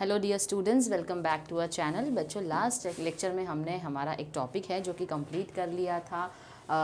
Hello dear students welcome back to our channel बच्चों last lecture में हमने हमारा एक टॉपिक है जो कि कंप्लीट कर लिया था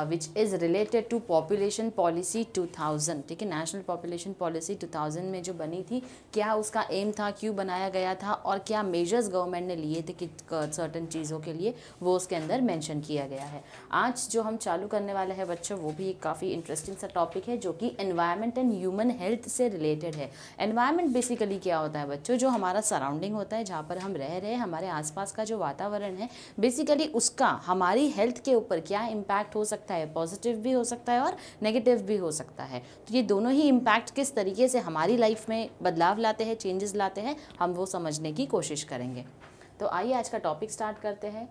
which is related to population policy 2000 ठीक है नेशनल पॉपुलेशन पॉलिसी 2000 में जो बनी थी क्या उसका एम था क्यों बनाया गया था और क्या मेजर्स गवर्नमेंट ने लिए थे कि सर्टन चीज़ों के लिए वो उसके अंदर मेंशन किया गया है आज जो हम चालू करने वाले हैं बच्चों वो भी एक काफ़ी इंटरेस्टिंग सा टॉपिक है जो कि एनवायरमेंट एंड ह्यूमन हेल्थ से रिलेटेड है एनवायरमेंट बेसिकली क्या होता है बच्चों जो हमारा सराउंडिंग होता है जहाँ पर हम रह रहे हैं हमारे आसपास का जो वातावरण है बेसिकली उसका हमारी हेल्थ के ऊपर क्या इम्पैक्ट हो सकता सकता है पॉजिटिव भी हो सकता है और नेगेटिव भी हो सकता है तो ये दोनों ही इम्पैक्ट किस तरीके से हमारी लाइफ में बदलाव लाते हैं चेंजेस लाते हैं हम वो समझने की कोशिश करेंगे तो आइए आज का टॉपिक स्टार्ट करते हैं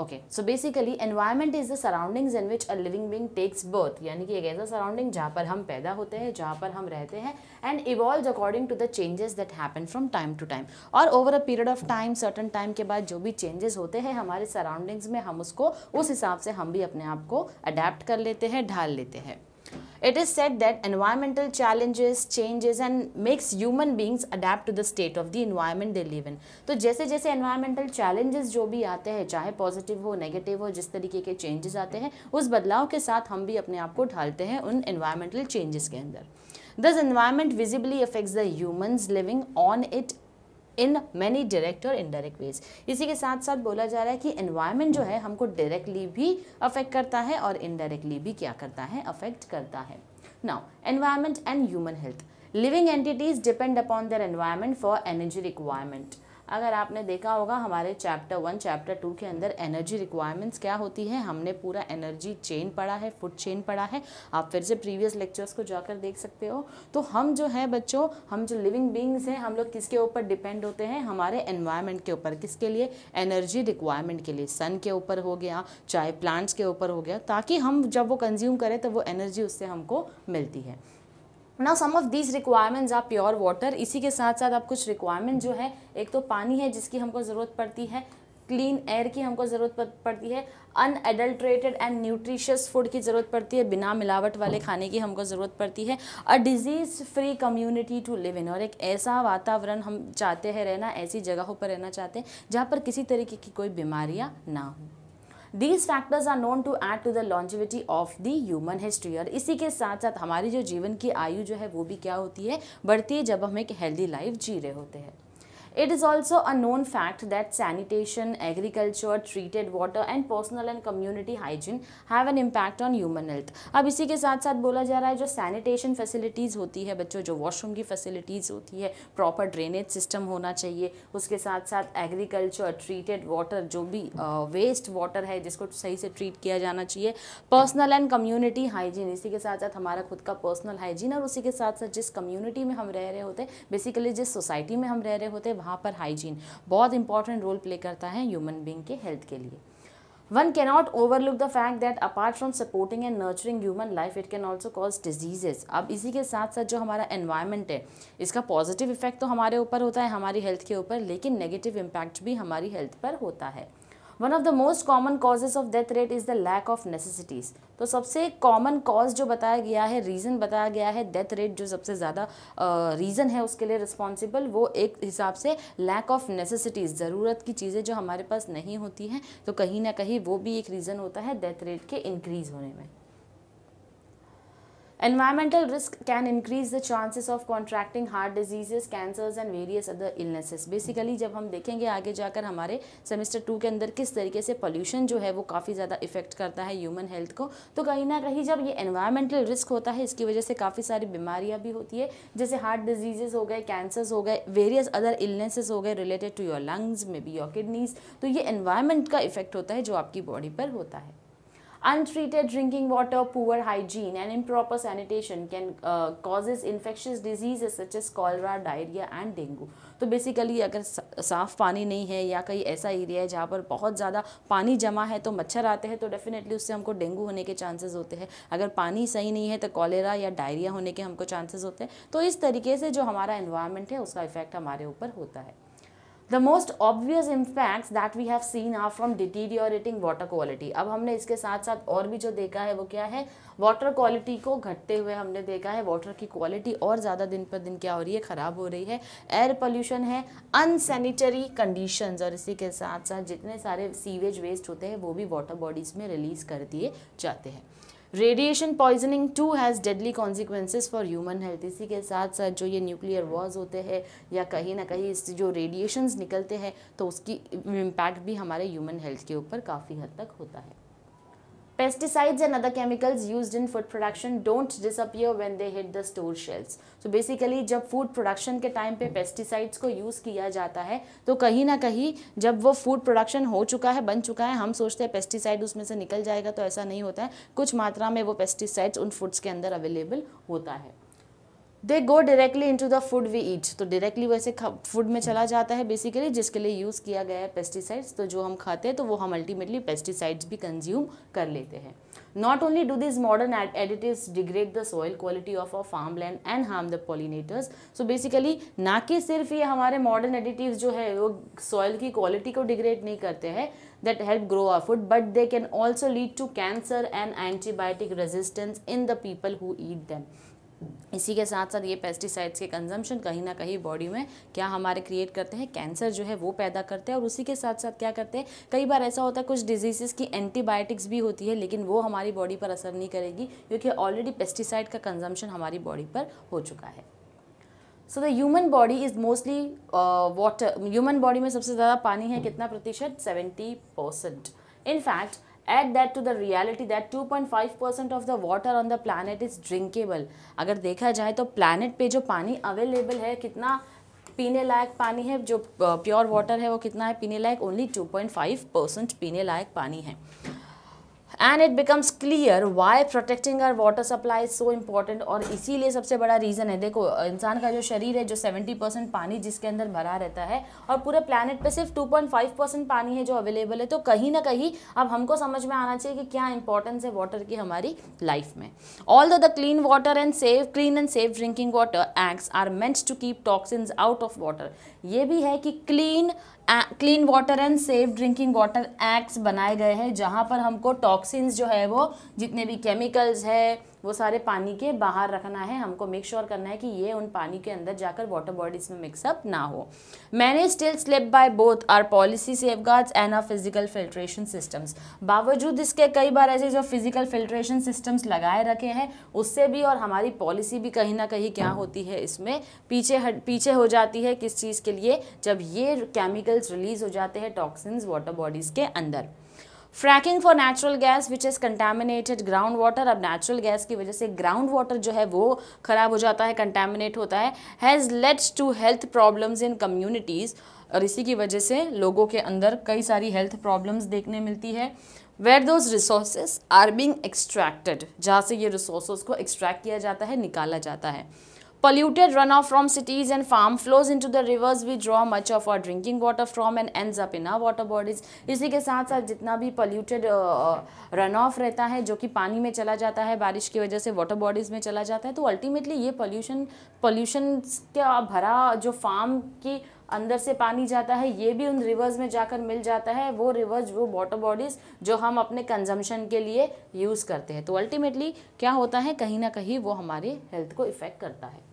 okay so basically environment is the surroundings in which a living being takes birth यानी कि एक ऐसा सराउंडिंग जहाँ पर हम पैदा होते हैं जहाँ पर हम रहते हैं and evolve according to the changes that happen from time to time और over a period of time certain time के बाद जो भी चेंजेस होते हैं हमारे सराउंडिंग्स में हम उसको उस हिसाब से हम भी अपने आप को अडेप्ट कर लेते हैं ढाल लेते हैं It is said that environmental challenges, changes and makes human beings adapt to the state of the environment they live in. तो जैसे जैसे environmental challenges जो भी आते हैं चाहे positive हो negative हो जिस तरीके के changes आते हैं उस बदलाव के साथ हम भी अपने आप को ढालते हैं उन environmental changes के अंदर This environment visibly affects the humans living on it in many direct और इनडायरेक्ट वेज इसी के साथ साथ बोला जा रहा है कि एनवायरनमेंट जो है हमको डायरेक्टली भी अफेक्ट करता है और इनडायरेक्टली भी क्या करता है अफेक्ट करता है now environment and human health living entities depend upon their environment for energy requirement अगर आपने देखा होगा हमारे चैप्टर वन चैप्टर टू के अंदर एनर्जी रिक्वायरमेंट्स क्या होती है हमने पूरा एनर्जी चेन पढ़ा है फूड चेन पढ़ा है आप फिर से प्रीवियस लेक्चर्स को जाकर देख सकते हो तो हम जो है बच्चों हम जो लिविंग बींग्स हैं हम लोग किसके ऊपर डिपेंड होते हैं हमारे एनवायरमेंट के ऊपर किसके लिए एनर्जी रिक्वायरमेंट के लिए सन के ऊपर हो गया चाहे प्लांट्स के ऊपर हो गया ताकि हम जब वो कंज्यूम करें तो वो एनर्जी उससे हमको मिलती है ना सम ऑफ दीज रिक्वायरमेंट्स आप प्योर वाटर इसी के साथ साथ आप कुछ रिक्वायरमेंट जो है एक तो पानी है जिसकी हमको ज़रूरत पड़ती है क्लीन एयर की हमको ज़रूरत पड़ती है अनएडल्ट्रेटेड एंड न्यूट्रिशियस फूड की ज़रूरत पड़ती है बिना मिलावट वाले खाने की हमको ज़रूरत पड़ती है a disease free community to live in और एक ऐसा वातावरण हम चाहते हैं रहना ऐसी जगहों पर रहना चाहते हैं जहाँ पर किसी तरीके की कोई बीमारियाँ ना हों these factors are known to add to the longevity of the human history और इसी के साथ साथ हमारी जो जीवन की आयु जो है वो भी क्या होती है बढ़ती है जब हम एक हेल्दी लाइफ जी रहे होते हैं It is also a known fact that sanitation, agriculture, treated water and personal and community hygiene have an impact on human health. अब इसी के साथ साथ बोला जा रहा है जो sanitation facilities होती है बच्चों जो washroom की facilities होती है proper drainage system होना चाहिए उसके साथ साथ agriculture, treated water जो भी वेस्ट uh, वाटर है जिसको सही से ट्रीट किया जाना चाहिए पर्सनल एंड कम्युनिटी हाइजीन इसी के साथ साथ हमारा खुद का पर्सनल हाइजीन और उसी के साथ साथ जिस कम्युनिटी में हम रह रहे होते हैं basically जिस society में हम रह रहे होते हैं वहाँ पर हाइजीन बहुत इंपॉर्टेंट रोल प्ले करता है ह्यूमन बींग के हेल्थ के लिए One cannot overlook the fact that apart from supporting and nurturing human life it can also cause diseases अब इसी के साथ साथ जो हमारा एनवायरमेंट है इसका पॉजिटिव इफेक्ट तो हमारे ऊपर होता है हमारी हेल्थ के ऊपर लेकिन नेगेटिव इम्पैक्ट भी हमारी हेल्थ पर होता है one of the most common causes of death rate is the lack of necessities तो सबसे कॉमन कॉज जो बताया गया है रीज़न बताया गया है डेथ रेट जो सबसे ज़्यादा रीज़न है उसके लिए रिस्पॉन्सिबल वो एक हिसाब से लैक ऑफ नेसेसिटीज़ ज़रूरत की चीज़ें जो हमारे पास नहीं होती हैं तो कहीं ना कहीं वो भी एक रीज़न होता है डेथ रेट के इंक्रीज़ होने में Environmental risk can increase the chances of contracting heart diseases, cancers and various other illnesses. Basically जब हम देखेंगे आगे जाकर हमारे सेमेस्टर टू के अंदर किस तरीके से पोल्यूशन जो है वो काफ़ी ज़्यादा इफेक्ट करता है ह्यूमन हेल्थ को तो कहीं ना कहीं जब ये एनवायरमेंटल रिस्क होता है इसकी वजह से काफ़ी सारी बीमारियाँ भी होती है जैसे हार्ट डिजीजेज हो गए कैंसर्स हो गए वेरियस अदर इलनेसेस हो गए रिलेटेड टू योर लंग्स में बी योर किडनीज तो ये एनवायरमेंट का इफेक्ट होता है जो आपकी बॉडी पर होता है Untreated drinking water, poor hygiene and improper sanitation can uh, causes infectious diseases such as cholera, diarrhea and dengue. तो बेसिकली अगर साफ़ पानी नहीं है या कहीं ऐसा एरिया है जहाँ पर बहुत ज़्यादा पानी जमा है तो मच्छर आते हैं तो डेफ़िनेटली उससे हमको डेंगू होने के चांसेस होते हैं अगर पानी सही नहीं है तो कॉलेरा या डायरिया होने के हमको चांसेस होते हैं तो इस तरीके से जो हमारा इन्वायरमेंट है उसका इफेक्ट हमारे ऊपर होता है the most obvious impacts that we have seen are from deteriorating water quality अब हमने इसके साथ साथ और भी जो देखा है वो क्या है वाटर क्वालिटी को घटते हुए हमने देखा है वाटर की क्वालिटी और ज़्यादा दिन पर दिन क्या हो रही है ख़राब हो रही है एयर पोल्यूशन है अनसेनिटरी कंडीशंस और इसी के साथ साथ जितने सारे सीवेज वेस्ट होते हैं वो भी वाटर बॉडीज़ में रिलीज़ कर दिए जाते हैं radiation poisoning too has deadly consequences for human health इसी के साथ साथ जो ये न्यूक्लियर वॉर्स होते हैं या कहीं ना कहीं इससे जो रेडिएशन निकलते हैं तो उसकी इम्पैक्ट भी हमारे ह्यूमन हेल्थ के ऊपर काफ़ी हद तक होता है Pesticides and other chemicals used in food production don't disappear when they hit the store shelves. So basically जब food production के time पे pesticides को use किया जाता है तो कहीं ना कहीं जब वो food production हो चुका है बन चुका है हम सोचते हैं pesticide उसमें से निकल जाएगा तो ऐसा नहीं होता है कुछ मात्रा में वो pesticides उन foods के अंदर available होता है they go directly into the food we eat तो डायरेक्टली वैसे फूड में चला जाता है बेसिकली जिसके लिए यूज़ किया गया है पेस्टिसाइड्स तो जो हम खाते हैं तो वो हम अल्टीमेटली पेस्टिसाइड्स भी कंज्यूम कर लेते हैं not only do this modern additive degrade the soil quality of our farm land and harm the pollinators so basically ना कि सिर्फ ये हमारे मॉडर्न एडिटिव जो है वो सॉइल की क्वालिटी को डिग्रेड नहीं करते हैं that help grow our food but they can also lead to cancer and antibiotic resistance in the people who eat them इसी के साथ साथ ये पेस्टिसाइड्स के कंजम्पशन कहीं ना कहीं बॉडी में क्या हमारे क्रिएट करते हैं कैंसर जो है वो पैदा करते हैं और उसी के साथ साथ क्या करते हैं कई बार ऐसा होता है कुछ डिजीज़ की एंटीबायोटिक्स भी होती है लेकिन वो हमारी बॉडी पर असर नहीं करेगी क्योंकि ऑलरेडी पेस्टिसाइड का कंजम्पशन हमारी बॉडी पर हो चुका है so the human body is mostly water human body में सबसे ज़्यादा पानी है कितना प्रतिशत seventy percent in fact add that to the reality that 2.5 percent of the water on the planet is drinkable अगर देखा जाए तो प्लानट पे जो पानी अवेलेबल है कितना पीने लायक पानी है जो प्योर वाटर है वो कितना है पीने लायक ओनली 2.5 परसेंट पीने लायक पानी है and it becomes clear why protecting our water supply so important और इसीलिए सबसे बड़ा रीज़न है देखो इंसान का जो शरीर है जो 70 परसेंट पानी जिसके अंदर भरा रहता है और पूरे प्लानट पे सिर्फ 2.5 परसेंट पानी है जो अवेलेबल है तो कहीं ना कहीं अब हमको समझ में आना चाहिए कि क्या इंपॉर्टेंस है वाटर की हमारी लाइफ में all the clean water and safe clean and safe drinking water acts are meant to keep toxin out of water ये भी है कि clean clean water and safe drinking water acts बनाए गए हैं जहाँ पर हमको टॉक्सिन्स जो है वो जितने भी केमिकल्स है वो सारे पानी के बाहर रखना है हमको मेक श्योर sure करना है कि ये उन पानी के अंदर जाकर वाटर बॉडीज में मिक्सअप ना हो many still slip by both our policy safeguards and our physical filtration systems बावजूद इसके कई बार ऐसे जो फिजिकल फिल्ट्रेशन सिस्टम्स लगाए रखे हैं उससे भी और हमारी पॉलिसी भी कहीं ना कहीं क्या होती है इसमें पीछे हट पीछे हो जाती है किस चीज़ के लिए जब ये केमिकल्स रिलीज हो जाते हैं टॉक्सिन्स वाटर बॉडीज़ के अंदर fracking for natural gas which is contaminated ground water अब नेचुरल गैस की वजह से ग्राउंड वाटर जो है वो ख़राब हो जाता है कंटेमिनेट होता है has lets to health problems in communities और इसी की वजह से लोगों के अंदर कई सारी हेल्थ प्रॉब्लम्स देखने मिलती है where those resources are being extracted जहाँ से ये रिसोर्स को एक्सट्रैक्ट किया जाता है निकाला जाता है Polluted runoff from cities and farm flows into the rivers. We draw much of our drinking water from and ends up in our water bodies. इसी के साथ साथ जितना भी polluted run uh, off uh, रहता है जो कि पानी में चला जाता है बारिश की वजह से वाटर बॉडीज़ में चला जाता है तो अल्टीमेटली ये pollution pollution का भरा जो फार्म की अंदर से पानी जाता है ये भी उन रिवर्स में जाकर मिल जाता है वो रिवर्स वो वाटर बॉडीज़ जो हम अपने कंजम्पशन के लिए यूज़ करते हैं तो अल्टीमेटली क्या होता है कहीं ना कहीं वो हमारे हेल्थ को इफ़ेक्ट करता है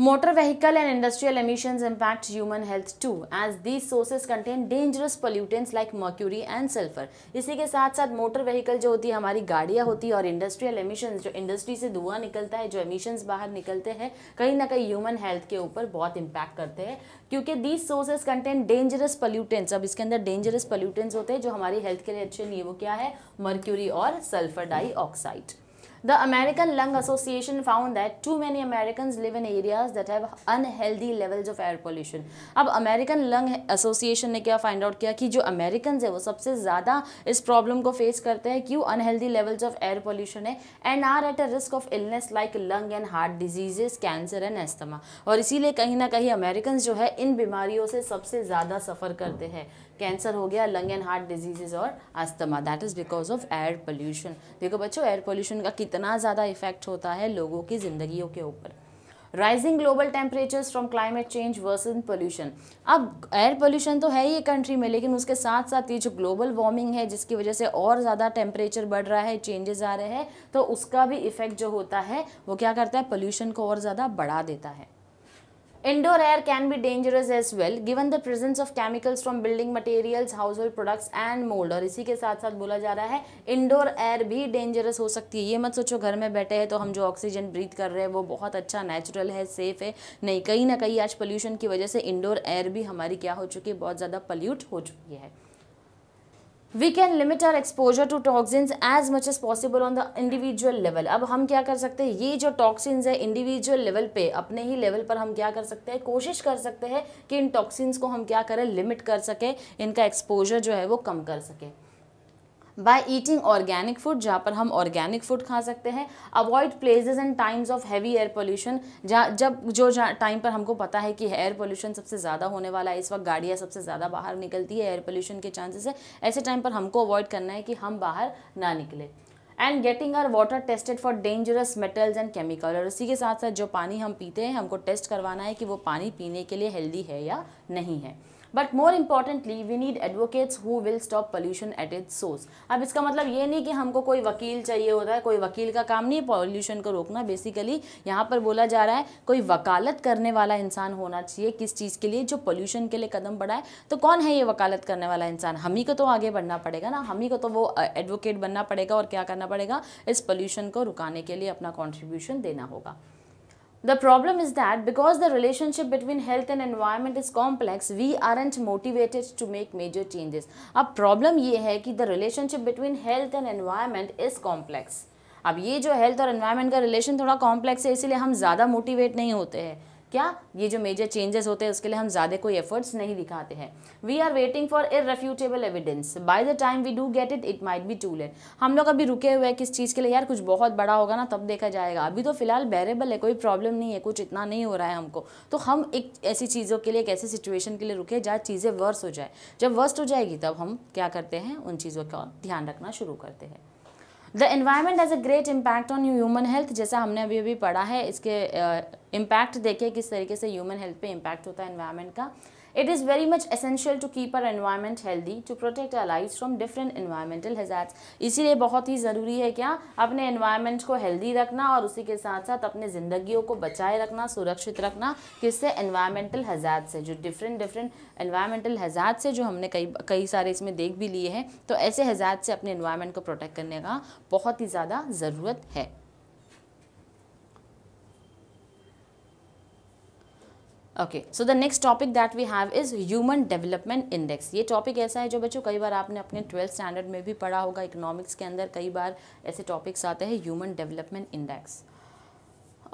motor vehicle and industrial emission impact human health too as these sources contain dangerous pollutants like mercury and sulphur इसी के साथ साथ मोटर व्हीकल जो होती है हमारी गाड़ियाँ होती है और इंडस्ट्रियल एमिशंस जो इंडस्ट्री से धुआं निकलता है जो एमिशंस बाहर निकलते हैं कहीं ना कहीं ह्यूमन हेल्थ के ऊपर बहुत इम्पैक्ट करते हैं क्योंकि these sources contain dangerous pollutants अब इसके अंदर डेंजरस पल्यूटेंट्स होते हैं जो हमारी हेल्थ के लिए अच्छे नहीं है वो क्या है मर्क्यूरी और sulphur dioxide the American lung association found that too many American live in areas that have unhealthy levels of air pollution. अब अमेरिकन लंग एसोसिएशन ने क्या फाइंड आउट किया कि जो अमेरिकन है वो सबसे ज़्यादा इस प्रॉब्लम को फेस करते हैं क्यों unhealthy levels of air pollution है and are at a risk of illness like lung and heart diseases cancer and asthma और इसीलिए कहीं ना कहीं अमेरिकन जो है इन बीमारियों से सबसे ज़्यादा सफ़र करते हैं कैंसर हो गया लंग एंड हार्ट डिजीजेज और asthma that is because of air pollution देखो बच्चों एयर पोल्यूशन का कितना ज़्यादा इफेक्ट होता है लोगों की ज़िंदगियों के ऊपर rising global temperatures from climate change worsen pollution अब एयर पोल्यूशन तो है ही कंट्री में लेकिन उसके साथ साथ ये जो ग्लोबल वार्मिंग है जिसकी वजह से और ज़्यादा टेम्परेचर बढ़ रहा है चेंजेस आ रहे हैं तो उसका भी इफेक्ट जो होता है वो क्या करता है पोल्यूशन को और ज़्यादा बढ़ा देता है Indoor air can be dangerous as well given the presence of chemicals from building materials, household products and mold और इसी के साथ साथ बोला जा रहा है इंडोर एयर भी डेंजरस हो सकती है ये मत सोचो घर में बैठे हैं तो हम जो ऑक्सीजन ब्रीथ कर रहे हैं वो बहुत अच्छा नेचुरल है सेफ है नहीं कहीं ना कहीं आज पोल्यूशन की वजह से इंडोर एयर भी हमारी क्या हो चुकी है बहुत ज़्यादा पल्यूट हो चुकी है we can limit our exposure to toxins as much as possible on the individual level अब हम क्या कर सकते हैं ये जो टॉक्सिन्स है इंडिविजुअल लेवल पे अपने ही लेवल पर हम क्या कर सकते हैं कोशिश कर सकते हैं कि इन टॉक्सिन्स को हम क्या करें लिमिट कर सकें इनका एक्सपोजर जो है वो कम कर सकें बाय ईटिंग ऑर्गेनिक फूड जहाँ पर हम ऑर्गेनिक फूड खा सकते हैं avoid places and times of heavy air pollution जहाँ जब जो टाइम पर हमको पता है कि एयर पोल्यूशन सबसे ज़्यादा होने वाला है इस वक्त गाड़ियाँ सबसे ज़्यादा बाहर निकलती है एयर पोल्यूशन के चांसेस है ऐसे टाइम पर हमको अवॉइड करना है कि हम बाहर ना निकले and getting our water tested for dangerous metals and chemical और उसी के साथ साथ जो पानी हम पीते हैं हमको टेस्ट करवाना है कि वो पानी पीने के लिए हेल्दी है या नहीं है but more importantly we need advocates who will stop pollution at its source अब इसका मतलब ये नहीं कि हमको कोई वकील चाहिए होता है कोई वकील का काम नहीं पॉल्यूशन को रोकना बेसिकली यहाँ पर बोला जा रहा है कोई वकालत करने वाला इंसान होना चाहिए किस चीज़ के लिए जो पोल्यूशन के लिए कदम बढ़ाए तो कौन है ये वकालत करने वाला इंसान हम ही को तो आगे बढ़ना पड़ेगा ना हम ही को तो वो एडवोकेट बनना पड़ेगा और क्या करना पड़ेगा इस पॉल्यूशन को रुकाने के लिए अपना कॉन्ट्रीब्यूशन देना होगा The problem is that because the relationship between health and environment is complex, we aren't motivated to make major changes. अब problem ye hai ki the relationship between health and environment is complex. अब ये जो health और environment का relation थोड़ा complex है इसीलिए हम ज़्यादा motivate नहीं होते हैं क्या ये जो मेजर चेंजेस होते हैं उसके लिए हम ज़्यादा कोई एफर्ट्स नहीं दिखाते हैं we are waiting for refutable evidence by the time we do get it it might be too late हम लोग अभी रुके हुए हैं किस चीज़ के लिए यार कुछ बहुत बड़ा होगा ना तब देखा जाएगा अभी तो फिलहाल बेरेबल है कोई प्रॉब्लम नहीं है कुछ इतना नहीं हो रहा है हमको तो हम एक ऐसी चीज़ों के लिए एक ऐसी सिचुएशन के लिए रुके जहाँ चीज़ें वर्स हो जाए जब वर्स्ट हो जाएगी तब हम क्या करते हैं उन चीज़ों का ध्यान रखना शुरू करते हैं the environment has a great impact on human health जैसा हमने अभी अभी पढ़ा है इसके इम्पैक्ट uh, देखे किस तरीके से ह्यूमन हेल्थ पे इम्पैक्ट होता है एनवायरमेंट का it is very much essential to keep our environment healthy to protect our life from different environmental hazards इसीलिए बहुत ही ज़रूरी है क्या अपने एनवायरमेंट को हेल्दी रखना और उसी के साथ साथ अपने ज़िंदगी को बचाए रखना सुरक्षित रखना किससे इन्वायरमेंटल हजार से जो डिफरेंट डिफरेंट इन्वायरमेंटल हजार से जो हमने कई कई सारे इसमें देख भी लिए हैं तो ऐसे हजार से अपने इन्वायरमेंट को प्रोटेक्ट करने का बहुत ही ज़्यादा ज़रूरत है okay so the next topic that we have is human development index ये टॉपिक ऐसा है जो बच्चों कई बार आपने अपने ट्वेल्थ स्टैंडर्ड में भी पढ़ा होगा इकोनॉमिक्स के अंदर कई बार ऐसे टॉपिक्स आते हैं ह्यूमन डेवलपमेंट इंडेक्स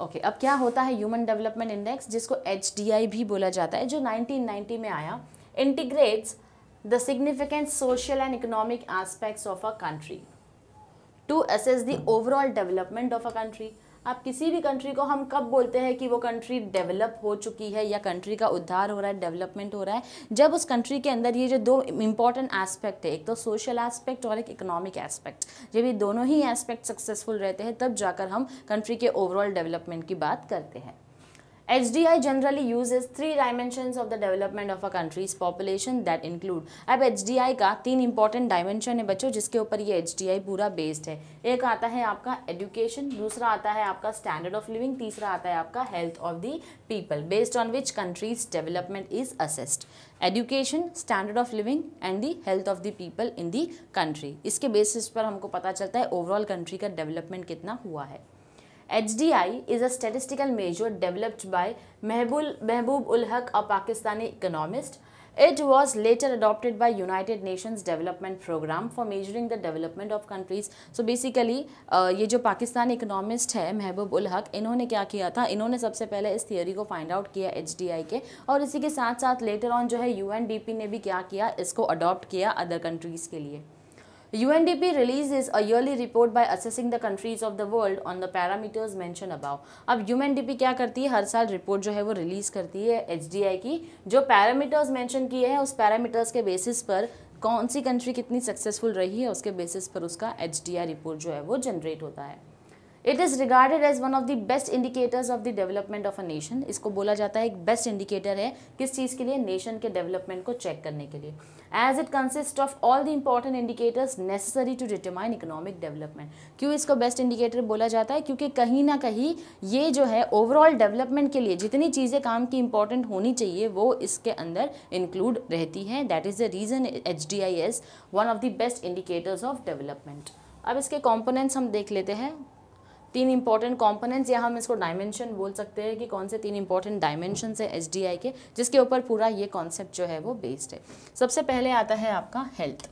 ओके अब क्या होता है ह्यूमन डेवलपमेंट इंडेक्स जिसको एच भी बोला जाता है जो नाइनटीन में आया integrates the significant social and economic aspects of a country to assess the overall development of a country आप किसी भी कंट्री को हम कब बोलते हैं कि वो कंट्री डेवलप हो चुकी है या कंट्री का उद्धार हो रहा है डेवलपमेंट हो रहा है जब उस कंट्री के अंदर ये जो दो इंपॉर्टेंट एस्पेक्ट है एक तो सोशल एस्पेक्ट और एक इकोनॉमिक एस्पेक्ट जब ये दोनों ही एस्पेक्ट सक्सेसफुल रहते हैं तब जाकर हम कंट्री के ओवरऑल डेवलपमेंट की बात करते हैं HDI generally uses three dimensions of the development of a country's population that include अब HDI का तीन important dimension है बच्चों जिसके ऊपर ये HDI पूरा based है एक आता है आपका education दूसरा आता है आपका standard of living तीसरा आता है आपका health of the people based on which country's development is assessed education standard of living and the health of the people in the country इसके basis पर हमको पता चलता है overall country का development कितना हुआ है H D I is a statistical measure developed by महबूल Mahbub ul Haq a Pakistani economist it was later adopted by United Nations Development Programme for measuring the development of countries so basically ये जो Pakistan economist है महबूब उल हक इन्होंने क्या किया था इन्होंने सबसे पहले इस थियोरी को फाइंड आउट किया एच डी आई के और इसी के साथ साथ लेटर ऑन जो है यू एन डी पी ने भी क्या किया इसको अडोप्ट किया अदर कंट्रीज़ के लिए UNDP releases a yearly report by assessing the countries of the world on the parameters mentioned above. अब UNDP क्या करती है हर साल रिपोर्ट जो है वो रिलीज़ करती है एच की जो पैरामीटर्स मेंशन किए हैं उस पैरामीटर्स के बेसिस पर कौन सी कंट्री कितनी सक्सेसफुल रही है उसके बेसिस पर उसका एच रिपोर्ट जो है वो जनरेट होता है it is regarded as one of the best indicators of the development of a nation इसको बोला जाता है एक बेस्ट इंडिकेटर है किस चीज़ के लिए नेशन के डेवलपमेंट को चेक करने के लिए as it consist of all the important indicators necessary to determine economic development क्यों इसको बेस्ट इंडिकेटर बोला जाता है क्योंकि कहीं ना कहीं ये जो है ओवरऑल डेवलपमेंट के लिए जितनी चीज़ें काम की इंपॉर्टेंट होनी चाहिए वो इसके अंदर इंक्लूड रहती हैं that is the reason H D I is one of the best indicators of development अब इसके कॉम्पोनेंट्स हम देख लेते हैं तीन इंपॉर्टेंट कॉम्पोनेंट्स या हम इसको डायमेंशन बोल सकते हैं कि कौन से तीन इंपॉर्टेंट डायमेंशन है एच के जिसके ऊपर पूरा ये कॉन्सेप्ट जो है वो बेस्ड है सबसे पहले आता है आपका health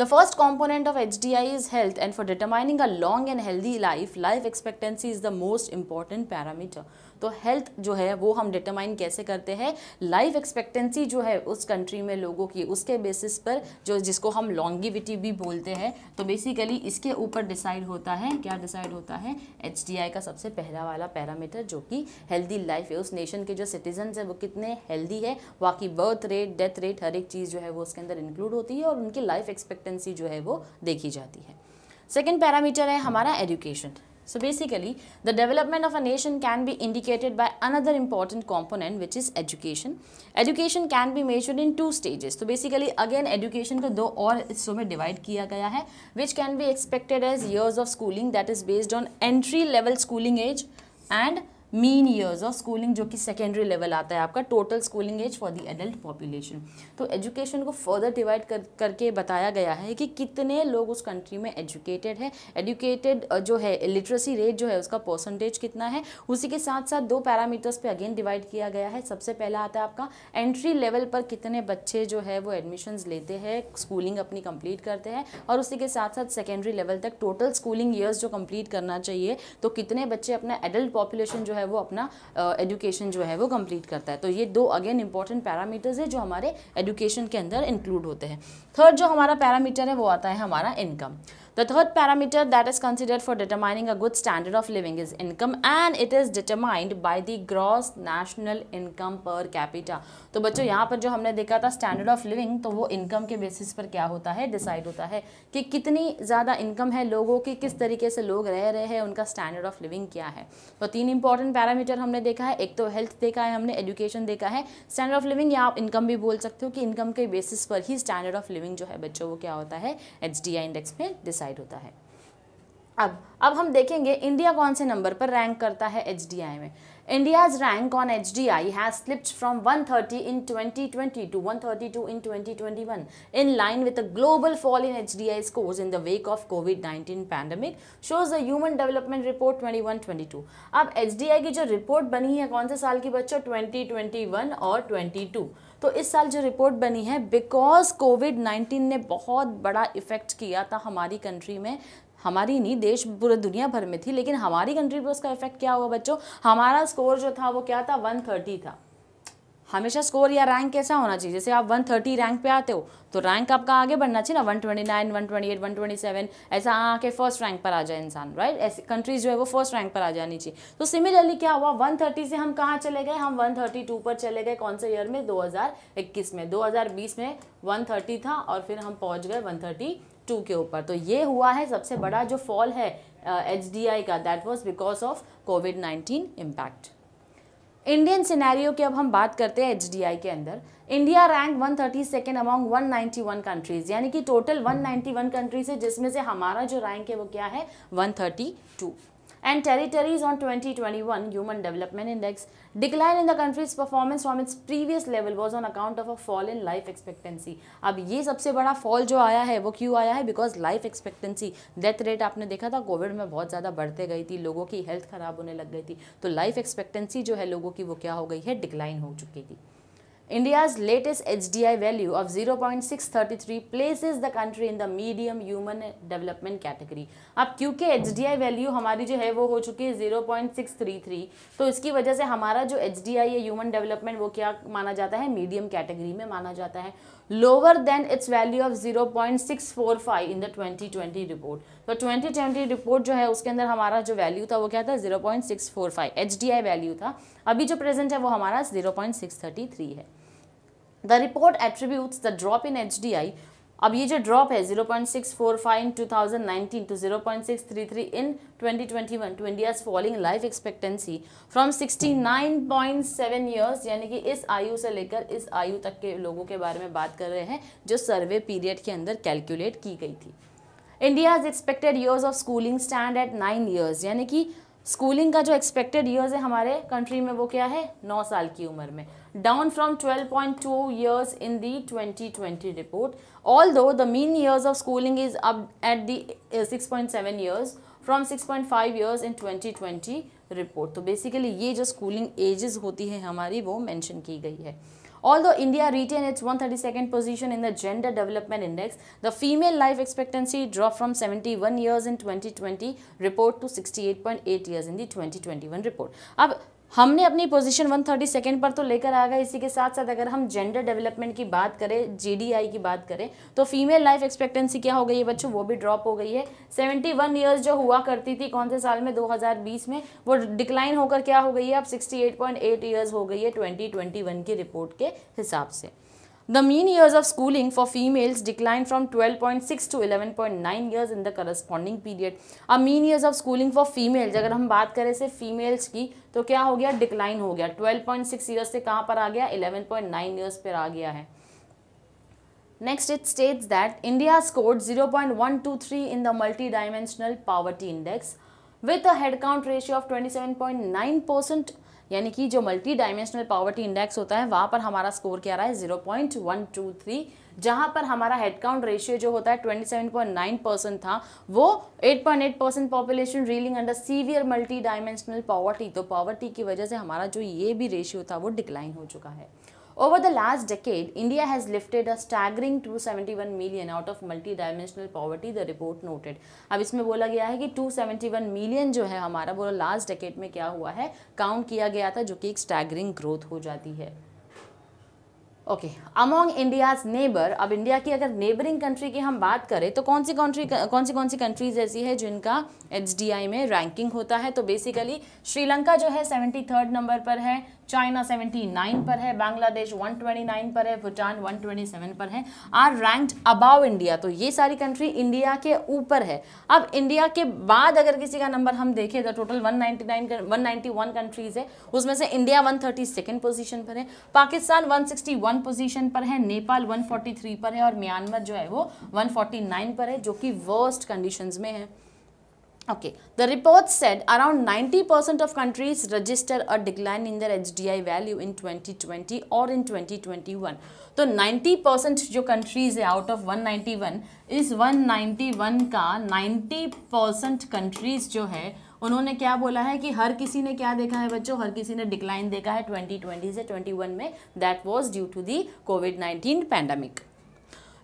the first component of H D I is health and for determining a long and healthy life life expectancy is the most important parameter तो हेल्थ जो है वो हम डिटरमाइन कैसे करते हैं लाइफ एक्सपेक्टेंसी जो है उस कंट्री में लोगों की उसके बेसिस पर जो जिसको हम लॉन्गिविटी भी बोलते हैं तो बेसिकली इसके ऊपर डिसाइड होता है क्या डिसाइड होता है एच का सबसे पहला वाला पैरामीटर जो कि हेल्दी लाइफ है उस नेशन के जो सिटीजन है वो कितने हेल्दी है बाकी बर्थ रेट डेथ रेट हर एक चीज़ जो है वो उसके अंदर इंक्लूड होती है और उनकी लाइफ एक्सपेक्टेंसी जो है वो देखी जाती है सेकेंड पैरामीटर है हमारा education So basically, the development of a nation can be indicated by another important component which is education. Education can be measured in two stages. So basically, again education को दो और so में divide kiya गया है which can be expected as years of schooling that is based on entry level schooling age and mean years of schooling जो कि secondary level आता है आपका total schooling age for the adult population तो education को further divide कर करके बताया गया है कि कितने लोग उस कंट्री में एजुकेटेड है एजुकेटेड जो है लिटरेसी रेट जो है उसका परसेंटेज कितना है उसी के साथ साथ दो पैरामीटर्स पे अगेन डिवाइड किया गया है सबसे पहला आता है आपका एंट्री लेवल पर कितने बच्चे जो है वो एडमिशन्स लेते हैं स्कूलिंग अपनी कंप्लीट करते हैं और उसी के साथ साथ सेकेंडरी लेवल तक टोटल स्कूलिंग ईयर्स जो कंप्लीट करना चाहिए तो कितने बच्चे अपना एडल्ट पॉपुलेशन जो है है वो अपना एजुकेशन जो है वो कंप्लीट करता है तो ये दो अगेन इंपॉर्टेंट पैरामीटर्स है जो हमारे एजुकेशन के अंदर इंक्लूड होते हैं थर्ड जो हमारा पैरामीटर है वो आता है हमारा income The third parameter that is considered for determining a good standard of living is income and it is determined by the gross national income per capita. तो बच्चों यहाँ पर जो हमने देखा था standard of living तो वो income के basis पर क्या होता है decide होता है कि कितनी ज़्यादा income है लोगों की किस तरीके से लोग रह रहे हैं उनका standard of living क्या है तो तीन important parameter हमने देखा है एक तो health देखा है हमने education देखा है standard of living या आप income भी बोल सकते हो कि income के basis पर ही standard of living जो है बच्चों वो क्या होता है एच इंडेक्स में डिसाइड डिसाइड होता है अब अब हम देखेंगे इंडिया कौन से नंबर पर रैंक करता है एच में India's rank on H D I has slipped from 130 in 2020 to 132 in 2021 in line with global fall in H D I scores in the wake of Covid 19 pandemic shows the development report 21 22 अब H की जो report बनी है कौन से साल की बच्चों 2021 और 22 तो इस साल जो रिपोर्ट बनी है बिकॉज कोविड नाइन्टीन ने बहुत बड़ा इफ़ेक्ट किया था हमारी कंट्री में हमारी नहीं देश पूरे दुनिया भर में थी लेकिन हमारी कंट्री पर उसका इफेक्ट क्या हुआ बच्चों हमारा स्कोर जो था वो क्या था 130 था हमेशा स्कोर या रैंक कैसा होना चाहिए जैसे आप 130 रैंक पे आते हो तो रैंक आपका आगे बढ़ना चाहिए ना 129, 128, 127 ऐसा आके फर्स्ट रैंक पर आ जाए इंसान राइट ऐसी कंट्रीज जो है वो फर्स्ट रैंक पर आ जानी चाहिए तो सिमिलरली क्या हुआ 130 से हम कहाँ चले गए हम 132 पर चले गए कौन से ईयर में 2021 में 2020 में 130 था और फिर हम पहुँच गए 132 के ऊपर तो ये हुआ है सबसे बड़ा जो फॉल है एच uh, का that was because of Covid nineteen impact Indian scenario की अब हम बात करते हैं एच के अंदर India rank thirty second among one countries यानी कि टोटल 191 कंट्रीज है जिसमें से हमारा जो रैंक है वो क्या है 132 and territories on 2021 Human Development Index. Decline in the country's performance from its previous level was on account of a fall in life expectancy. ab ye sabse bada fall jo aaya hai wo kyu aaya hai because life expectancy death rate aapne dekha tha covid mein bahut zyada badhte gayi thi logo ki health kharab hone lag gayi thi to life expectancy jo hai logo ki wo kya ho gayi hai decline ho chuki थी India's latest HDI value of 0.633 places the country in the medium human development category. अब क्योंकि H D I value हमारी जो है वो हो चुकी है 0.633 तो इसकी वजह से हमारा जो एच डी आई है ह्यूमन डेवलपमेंट वो क्या माना जाता है मीडियम कैटेगरी में माना जाता है lower than its value of 0.645 in the twenty twenty report तो ट्वेंटी ट्वेंटी रिपोर्ट जो है उसके अंदर हमारा जो वैल्यू था वो क्या था zero point six four five H D I value था अभी जो प्रेजेंट है वो हमारा zero point six thirty three है the report attributes the drop in H अब ये जो ड्रॉप है 0.645 in 2019 to 0.633 in 2021 to India's falling life expectancy from 69.7 years यानी कि इस आयु से लेकर इस आयु तक के लोगों के बारे में बात कर रहे हैं जो सर्वे पीरियड के अंदर कैलकुलेट की गई थी India's expected years of schooling stand at nine years यानी कि स्कूलिंग का जो एक्सपेक्टेड ईयर्स है हमारे कंट्री में वो क्या है नौ साल की उम्र में down from 12.2 years in the 2020 report. Although the mean years of schooling is up at the 6.7 years from 6.5 years in 2020 report. so basically ye jo schooling ages hoti hai hamari wo mention ki gayi hai Although India retain its 132nd position in the Gender Development Index, the female life expectancy dropped from 71 years in 2020 report to 68.8 years in the 2021 report. ab हमने अपनी position thirty second पर तो लेकर आ गए इसी के साथ साथ अगर हम जेंडर डेवलपमेंट की बात करें जीडीआई की बात करें तो फीमेल लाइफ एक्सपेक्टेंसी क्या हो गई है बच्चों वो भी ड्रॉप हो गई है 71 ईयर्स जो हुआ करती थी कौन से साल में 2020 में वो डिक्लाइन होकर क्या हो गई है अब 68.8 इयर्स हो गई है 2021 की रिपोर्ट के हिसाब से The mean years of schooling for females declined from 12.6 to 11.9 years in the corresponding period. अब mean years of schooling for females अगर हम बात करें से females की तो क्या हो गया decline हो गया 12.6 years से कहाँ पर आ गया 11.9 years पर आ गया है Next, it states that India scored 0.123 in the multi-dimensional poverty index with a headcount ratio of 27.9 percent यानी कि जो मल्टी डायमेंशनल पावर्टी इंडेक्स होता है वहाँ पर हमारा स्कोर क्या रहा है zero point one two three जहाँ पर हमारा हेड काउंट रेशियो जो होता है twenty seven point nine percent था वो eight point eight percent population reeling under severe multi dimensional poverty तो पॉवर्टी की वजह से हमारा जो ये भी रेशियो था वो डिक्लाइन हो चुका है Over the last decade, India has lifted a staggering 271 million out of multidimensional poverty, the report noted. अब इसमें बोला गया है कि 271 million जो है हमारा बोला last decade में क्या हुआ है count किया गया था जो कि एक staggering growth हो जाती है ओके अमोंग इंडियाज नेबर अब इंडिया की अगर नेबरिंग कंट्री की हम बात करें तो कौन सी कंट्री कौन सी कौन सी कंट्रीज ऐसी है जिनका एच में रैंकिंग होता है तो बेसिकली श्रीलंका जो है सेवेंटी थर्ड नंबर पर है चाइना सेवेंटी नाइन पर है बांग्लादेश वन नाइन पर है भूटान वन ट्वेंटी सेवन पर है आर रैंक्ड अबाव इंडिया तो ये सारी कंट्री इंडिया के ऊपर है अब इंडिया के बाद अगर किसी का नंबर हम देखें तो टोटल नाइन्टी 191 कंट्रीज है उसमें से इंडिया वन सेकेंड पोजीशन पर है पाकिस्तान वन कौन पोजीशन पर है नेपाल 143 पर है और म्यांमार जो है वो 149 पर है जो कि वर्स्ट कंडीशंस में है Okay, the report said around 90% of countries register a decline in their HDI value in 2020 or in 2021. तो 90% जो countries है out of 191 इस 191 का 90% countries जो है उन्होंने क्या बोला है कि हर किसी ने क्या देखा है बच्चों हर किसी ने डिक्लाइन देखा है 2020 से 21 में that was due to the COVID 19 pandemic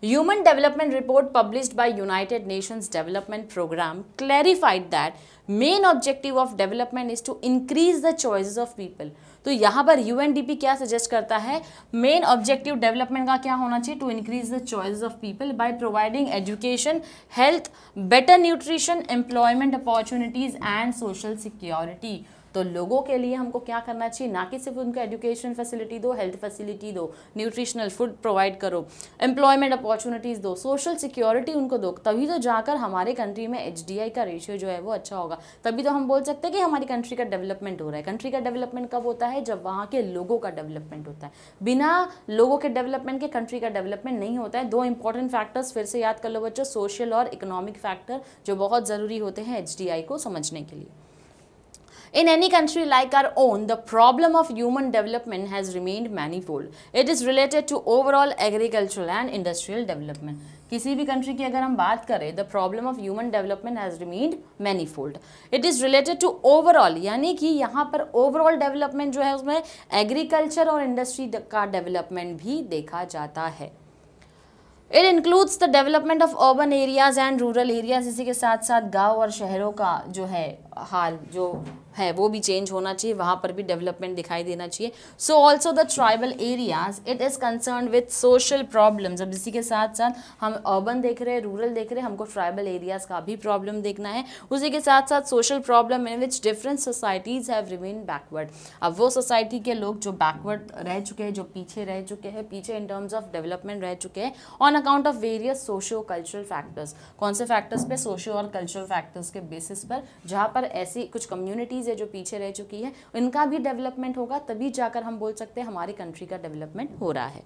human development report published by United Nations development programme clarified that main objective of development is to increase the choice of people तो यहाँ पर यू क्या suggest करता है main objective development का क्या होना चाहिए to increase the choice of people by providing education health better nutrition employment opportunities and social security तो लोगों के लिए हमको क्या करना चाहिए ना कि सिर्फ उनको एजुकेशन फैसिलिटी दो हेल्थ फैसिलिटी दो न्यूट्रिशनल फूड प्रोवाइड करो एम्प्लॉयमेंट अपॉर्चुनिटीज़ दो सोशल सिक्योरिटी उनको दो तभी तो जाकर हमारे कंट्री में एच का रेशियो जो है वो अच्छा होगा तभी तो हम बोल सकते हैं कि हमारी कंट्री का डेवलपमेंट हो रहा है कंट्री का डेवलपमेंट कब होता है जब वहाँ के लोगों का डेवलपमेंट होता है बिना लोगों के डेवलपमेंट के कंट्री का डेवलपमेंट नहीं होता है दो इंपॉर्टेंट फैक्टर्स फिर से याद कर लो बच्चों सोशल और इकोनॉमिक फैक्टर जो बहुत ज़रूरी होते हैं एच को समझने के लिए In any country like our own, the problem of human development has remained manifold. It is related to overall agricultural and industrial development. किसी भी कंट्री की अगर हम बात करें the problem of human development has remained manifold it is related to overall यानी कि यहाँ पर ओवरऑल डेवलपमेंट जो है उसमें एग्रीकल्चर और इंडस्ट्री का डेवलपमेंट भी देखा जाता है it includes the development of urban areas and rural areas इसी के साथ साथ गांव और शहरों का जो है हाल जो है वो भी चेंज होना चाहिए वहाँ पर भी डेवलपमेंट दिखाई देना चाहिए so also the tribal areas it is concern with social problems अब इसी के साथ साथ हम अर्बन देख रहे हैं रूरल देख रहे हैं हमको ट्राइबल एरियाज़ का भी प्रॉब्लम देखना है उसी के साथ साथ social problem in which different societies have remain backward अब वो सोसाइटी के लोग जो बैकवर्ड रह चुके हैं जो पीछे रह चुके हैं पीछे इन टर्म्स ऑफ डेवलपमेंट रह चुके हैं on account of various socio cultural factors कौन से फैक्टर्स पे सोशो और कल्चरल फैक्टर्स के बेसिस पर जहाँ पर पर ऐसी कुछ कम्युनिटीज़ है जो पीछे रह चुकी है इनका भी डेवलपमेंट होगा तभी जाकर हम बोल सकते हैं हमारी कंट्री का डेवलपमेंट हो रहा है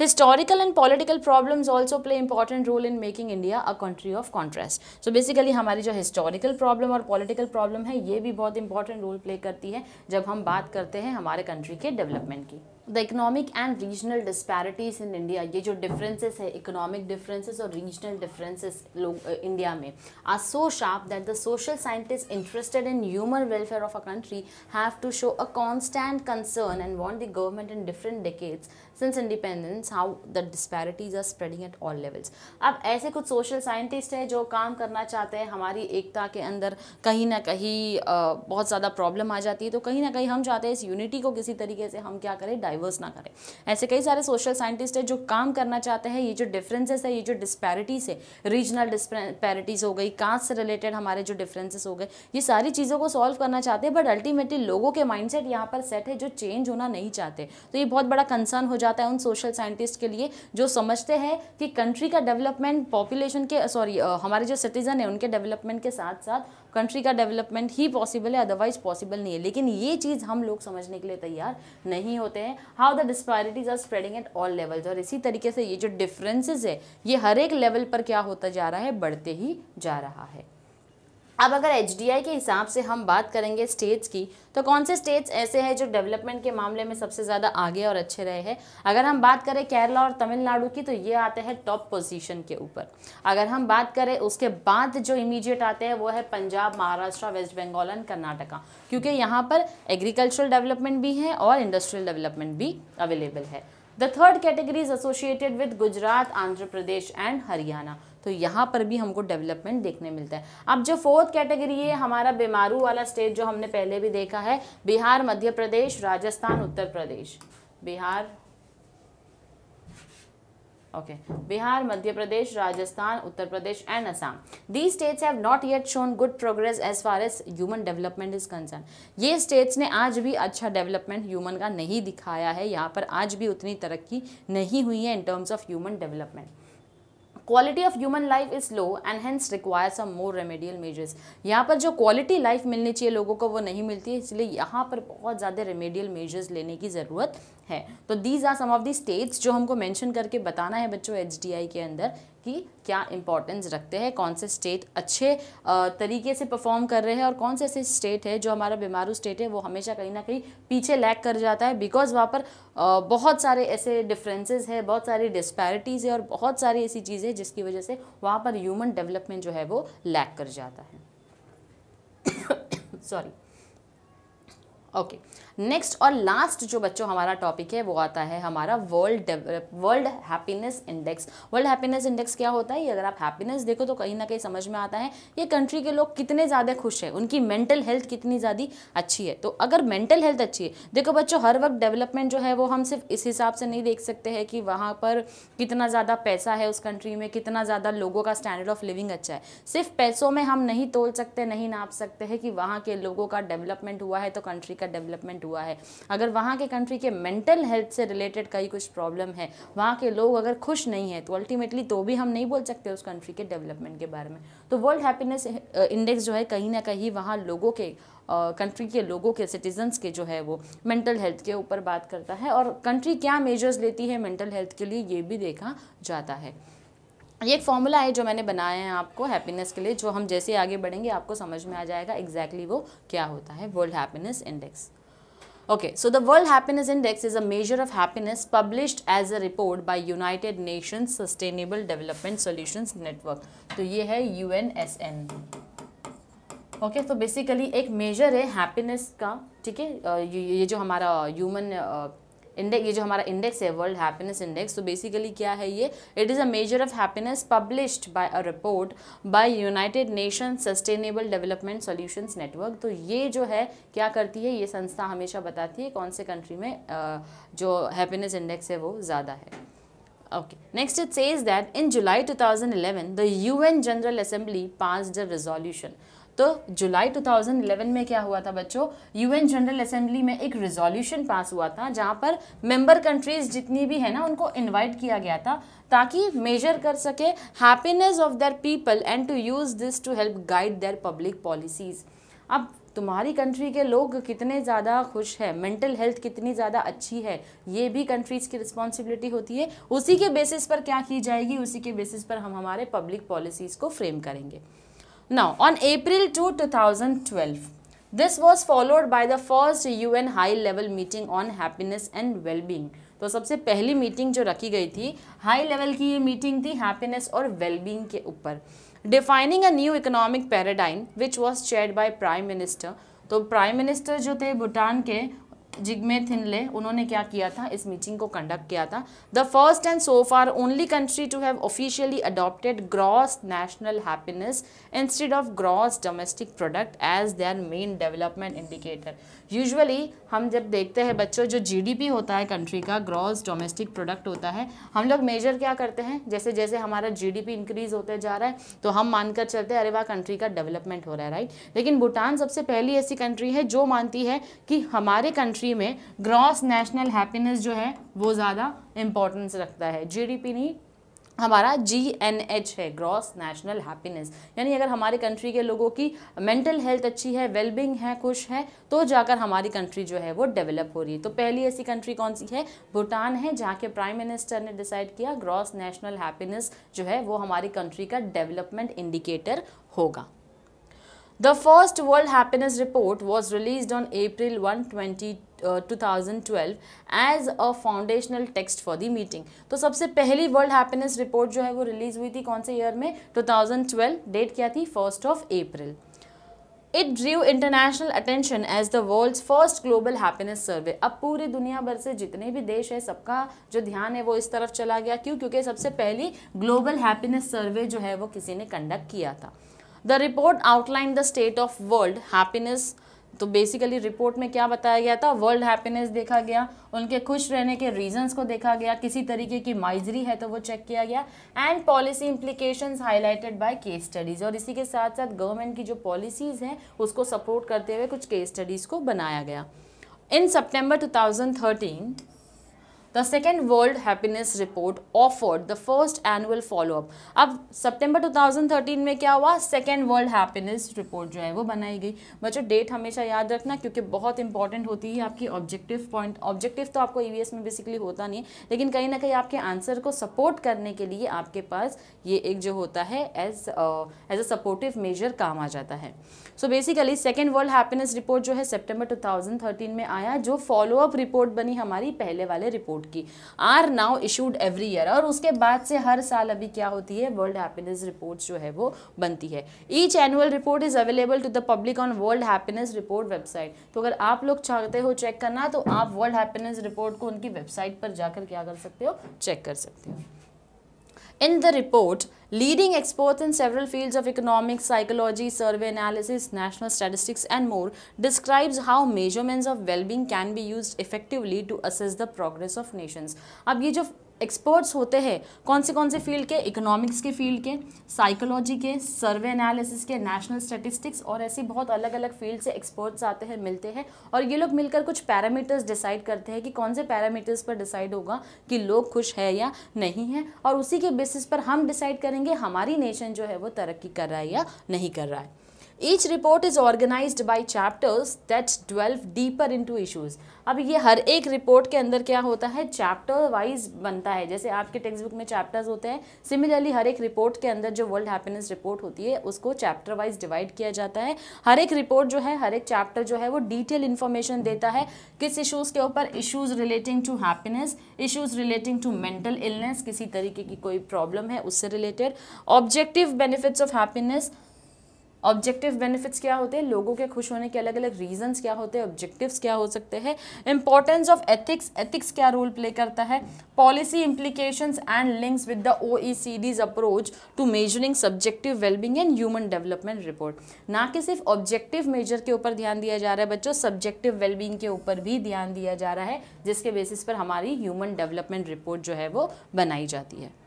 historical and political problems also play important role in making India a country of contrast so basically हमारी जो हिस्टोरिकल प्रॉब्लम और पॉलिटिकल प्रॉब्लम है ये भी बहुत इंपॉर्टेंट रोल प्ले करती है जब हम बात करते हैं हमारे कंट्री के डेवलपमेंट की the economic and regional disparities in India ये जो डिफरेंसेस है इकोनॉमिक डिफरेंसेस और रीजनल डिफरेंसेस लोग इंडिया में are so sharp that the social scientist interested in human welfare of a country have to show a constant concern and want the government in different decades since independence how the disparities are spreading at all levels अब ऐसे कुछ social scientist हैं जो काम करना चाहते हैं हमारी एकता के अंदर कहीं ना कहीं बहुत ज़्यादा प्रॉब्लम आ जाती है तो कहीं ना कहीं हम चाहते हैं इस यूनिटी को किसी तरीके से हम क्या करें डाइवर्स ना करें ऐसे कई सारे सोशल साइंटिस्ट हैं जो काम करना चाहते हैं ये जो डिफरेंसेस है ये जो डिस्पैरिटीज़ है रीजनल डिस्पैरिटीज़ हो गई कास्ट से रिलेटेड हमारे जो डिफरेंसेस हो गए ये सारी चीज़ों को सॉल्व करना चाहते हैं बट अल्टीमेटली लोगों के सेट यहाँ पर सेट है जो चेंज होना नहीं चाहते तो ये बहुत बड़ा कंसर्न हो जाता जाता है उन सोशल साइंटिस्ट के लिए जो समझते हैं कि कंट्री का डेवलपमेंट पॉपुलेशन के सॉरी हमारे जो सिटीज़न है उनके डेवलपमेंट के साथ साथ कंट्री का डेवलपमेंट ही पॉसिबल है अदरवाइज पॉसिबल नहीं है लेकिन ये चीज़ हम लोग समझने के लिए तैयार नहीं होते हैं how the disparities are spreading at all levels और इसी तरीके से ये जो डिफरेंसेस है ये हर एक लेवल पर क्या होता जा रहा है बढ़ते ही जा रहा है अब अगर एच के हिसाब से हम बात करेंगे स्टेट्स की तो कौन से स्टेट्स ऐसे हैं जो डेवलपमेंट के मामले में सबसे ज़्यादा आगे और अच्छे रहे हैं अगर हम बात करें केरला और तमिलनाडु की तो ये आते हैं टॉप पोजीशन के ऊपर अगर हम बात करें उसके बाद जो इमीडिएट आते हैं वो है पंजाब महाराष्ट्र वेस्ट बंगाल एंड कर्नाटका क्योंकि यहाँ पर एग्रीकल्चरल डेवलपमेंट भी है और इंडस्ट्रियल डेवलपमेंट भी अवेलेबल है the third category is associated with Gujarat Andhra Pradesh and Haryana तो यहाँ पर भी हमको डेवलपमेंट देखने मिलता है अब जो फोर्थ कैटेगरी है हमारा बीमारू वाला स्टेट जो हमने पहले भी देखा है Bihar Madhya Pradesh Rajasthan Uttar Pradesh Bihar okay Bihar Madhya Pradesh Rajasthan Uttar Pradesh and Assam the states have not yet shown good progress as far as human development is concern ये स्टेट्स ने आज भी अच्छा डेवलपमेंट ह्यूमन का नहीं दिखाया है यहाँ पर आज भी उतनी तरक्की नहीं हुई है in terms of human development quality of human life is low and hence require some more remedial measures यहाँ पर जो क्वालिटी लाइफ मिलनी चाहिए लोगों को वो नहीं मिलती है इसलिए यहाँ पर बहुत ज़्यादा रेमेडियल मेजर्स लेने की ज़रूरत है तो these are some of the states जो हमको मैंशन करके बताना है बच्चों एच के अंदर की क्या इंपॉर्टेंस रखते हैं कौन से स्टेट अच्छे तरीके से परफॉर्म कर रहे हैं और कौन से ऐसे स्टेट है जो हमारा बीमारू स्टेट है वो हमेशा कहीं ना कहीं पीछे लैग कर जाता है बिकॉज वहाँ पर बहुत सारे ऐसे डिफरेंसेस है बहुत सारी डिस्पैरिटीज़ है और बहुत सारी ऐसी चीज़ें हैं जिसकी वजह से वहाँ पर ह्यूमन डेवलपमेंट जो है वो लैक कर जाता है सॉरी ओके okay. नेक्स्ट और लास्ट जो बच्चों हमारा टॉपिक है वो आता है हमारा world world happiness index world happiness index क्या होता है ये अगर आप हैप्पीनेस देखो तो कहीं ना कहीं समझ में आता है ये कंट्री के लोग कितने ज़्यादा खुश हैं उनकी मेंटल हेल्थ कितनी ज़्यादा अच्छी है तो अगर मेंटल हेल्थ अच्छी है देखो बच्चों हर वक्त डेवलपमेंट जो है वो हम सिर्फ इस हिसाब से नहीं देख सकते हैं कि वहाँ पर कितना ज़्यादा पैसा है उस कंट्री में कितना ज़्यादा लोगों का स्टैंडर्ड ऑफ लिविंग अच्छा है सिर्फ पैसों में हम नहीं तोल सकते नहीं नाप सकते हैं कि वहाँ के लोगों का डेवलपमेंट हुआ है तो कंट्री का डेवलपमेंट हुआ हुआ है अगर वहाँ के कंट्री के मेंटल हेल्थ से रिलेटेड कई कुछ प्रॉब्लम है वहाँ के लोग अगर खुश नहीं है तो अल्टीमेटली तो भी हम नहीं बोल सकते उस कंट्री के डेवलपमेंट के बारे में तो वर्ल्ड हैप्पीनेस इंडेक्स जो है कहीं ना कहीं वहाँ लोगों के कंट्री के लोगों के सिटीजन्स के जो है वो मेंटल हेल्थ के ऊपर बात करता है और कंट्री क्या मेजर्स लेती है मेंटल हेल्थ के लिए ये भी देखा जाता है ये एक फॉर्मूला है जो मैंने बनाया है आपको हैप्पीनेस के लिए जो हम जैसे आगे बढ़ेंगे आपको समझ में आ जाएगा एग्जैक्टली exactly वो क्या होता है world happiness index Okay, so the World Happiness Index is a measure of happiness published as a report by United Nations Sustainable Development Solutions Network. तो ये है unsn N S N okay तो basically एक measure है happiness का ठीक है ये जो हमारा ह्यूमन इंडेक्स ये जो हमारा इंडेक्स है वर्ल्ड हैप्पीनेस इंडेक्स तो बेसिकली क्या है ये it is a measure of happiness published by a report by United Nation sustainable development solutions network तो ये जो है क्या करती है ये संस्था हमेशा बताती है कौन से कंट्री में जो हैप्पीनेस इंडेक्स है वो ज़्यादा है Okay. Next, it says that in July 2011, the UN general assembly pass the resolution तो जुलाई 2011 में क्या हुआ था बच्चों यूएन जनरल असेंबली में एक रिजोल्यूशन पास हुआ था जहां पर मेंबर कंट्रीज जितनी भी है ना उनको इनवाइट किया गया था ताकि मेजर कर सके happiness of their people and to use this to help guide their public policies अब तुम्हारी कंट्री के लोग कितने ज़्यादा खुश है मेंटल हेल्थ कितनी ज़्यादा अच्छी है ये भी कंट्रीज़ की रिस्पॉन्सिबिलिटी होती है उसी के बेसिस पर क्या की जाएगी उसी के बेसिस पर हम हमारे पब्लिक पॉलिसीज़ को फ्रेम करेंगे Now, on April 2, 2012, this was followed by the first UN high level meeting on happiness and well-being. तो सबसे पहली मीटिंग जो रखी गई थी हाई लेवल की ये मीटिंग थी हैप्पीनेस और वेलबींग के ऊपर defining a new economic paradigm which was chaired by prime minister तो प्राइम मिनिस्टर जो थे भूटान के जिग्मे थिनले उन्होंने क्या किया था इस मीटिंग को कंडक्ट किया था the first and so far only country to have officially adopted gross national happiness instead of gross domestic product as their main development indicator usually हम जब देखते हैं बच्चों जो जीडीपी होता है कंट्री का ग्रॉस डोमेस्टिक प्रोडक्ट होता है हम लोग मेजर क्या करते हैं जैसे जैसे हमारा जीडीपी इंक्रीज होते जा रहा है तो हम मानकर चलते हैं अरे वाह कंट्री का डेवलपमेंट हो रहा है राइट लेकिन भूटान सबसे पहली ऐसी कंट्री है जो मानती है कि हमारे कंट्री में ग्रॉस नेशनल हैप्पीनेस जो है वो ज़्यादा इंपॉर्टेंस रखता है जी नहीं हमारा जी एन एच है ग्रॉस नेशनल हैप्पीनेस यानी अगर हमारे कंट्री के लोगों की मेंटल हेल्थ अच्छी है वेलबिंग है खुश है तो जाकर हमारी कंट्री जो है वो डेवलप हो रही है तो पहली ऐसी कंट्री कौन सी है भूटान है जहाँ के प्राइम मिनिस्टर ने डिसाइड किया ग्रॉस नेशनल हैप्पीनेस जो है वो हमारी कंट्री का डेवलपमेंट इंडिकेटर होगा The first World Happiness Report was released on April 1, 20, uh, 2012 as a foundational text for the meeting. तो सबसे पहली World Happiness Report जो है वो रिलीज हुई थी कौन से ईयर में 2012 डेट क्या थी first of April it drew international attention as the world's first global happiness survey अब पूरी दुनिया भर से जितने भी देश है सबका जो ध्यान है वो इस तरफ चला गया क्यों क्योंकि सबसे पहली ग्लोबल हैप्पीनेस सर्वे जो है वो किसी ने कंडक्ट किया था the report outline the state of world happiness तो बेसिकली रिपोर्ट में क्या बताया गया था वर्ल्ड हैप्पीनेस देखा गया उनके खुश रहने के रीजंस को देखा गया किसी तरीके की माइजरी है तो वो चेक किया गया and policy implication highlighted by case studies और इसी के साथ साथ गवर्नमेंट की जो पॉलिसीज़ हैं उसको सपोर्ट करते हुए कुछ केस स्टडीज़ को बनाया गया in September to the second world happiness report offered the first follow follow up अब सितंबर 2013 में क्या हुआ सेकेंड वर्ल्ड हैप्पीनेस रिपोर्ट जो है वो बनाई गई बच्चों डेट हमेशा याद रखना क्योंकि बहुत इंपॉर्टेंट होती है आपकी ऑब्जेक्टिव पॉइंट ऑब्जेक्टिव तो आपको ई e में बेसिकली होता नहीं लेकिन कहीं ना कहीं आपके आंसर को सपोर्ट करने के लिए आपके पास ये एक जो होता है as as a supportive measure काम आ जाता है so basically second world happiness report जो है सेप्टेम्बर टू में आया जो फॉलोअप रिपोर्ट बनी हमारी पहले वाले रिपोर्ट रिपोर्ट की are now issued every year और उसके बाद से हर साल अभी क्या होती है वर्ल्ड हैप्पीनेस रिपोर्ट जो है वो बनती है each annual report is available to the public on world happiness report website तो अगर आप लोग चाहते हो चेक करना तो आप वर्ल्ड हैप्पीनेस रिपोर्ट को उनकी वेबसाइट पर जाकर क्या कर सकते हो चेक कर सकते हो In the report, leading experts in several fields of economics, psychology, survey analysis, national statistics and more describes how measurements of well-being can be used effectively to assess the progress of nations. अब ये जो experts होते हैं कौन से कौन से field के इकोनॉमिक्स के फील्ड के साइकोलॉजी के सर्वे एनालिसिस के नेशनल स्टेटिस्टिक्स और ऐसे बहुत अलग अलग फील्ड से एक्सपर्ट्स आते हैं मिलते हैं और ये लोग मिलकर कुछ पैरामीटर्स डिसाइड करते हैं कि कौन से पैरामीटर्स पर डिसाइड होगा कि लोग खुश है या नहीं है और उसी के बेसिस पर हम डिसाइड करेंगे हमारी नेशन जो है वो तरक्की कर रहा है या नहीं कर रहा है each report is organise by chapters that delve deeper into issues अब ये हर एक रिपोर्ट के अंदर क्या होता है चैप्टर वाइज बनता है जैसे आपके टेक्स्ट बुक में चैप्टर्स होते हैं सिमिलरली हर एक रिपोर्ट के अंदर जो वर्ल्ड हैप्पीनेस रिपोर्ट होती है उसको चैप्टर वाइज डिवाइड किया जाता है हर एक रिपोर्ट जो है हर एक चैप्टर जो है वो डिटेल इन्फॉर्मेशन देता है किस इशूज़ के ऊपर issues relating to happiness issues relating to mental illness किसी तरीके की कोई प्रॉब्लम है उससे related objective benefits of happiness objective benefits क्या होते हैं लोगों के खुश होने के अलग अलग रीजंस क्या होते हैं ऑब्जेक्टिव्स क्या हो सकते हैं इंपॉर्टेंस ऑफ एथिक्स एथिक्स क्या रोल प्ले करता है policy implications and links with the O approach to measuring subjective wellbeing and human development report ना कि सिर्फ ऑब्जेक्टिव मेजर के ऊपर ध्यान दिया जा रहा है बच्चों सब्जेक्टिव वेलबिंग के ऊपर भी ध्यान दिया जा रहा है जिसके बेसिस पर हमारी ह्यूमन डेवलपमेंट रिपोर्ट जो है वो बनाई जाती है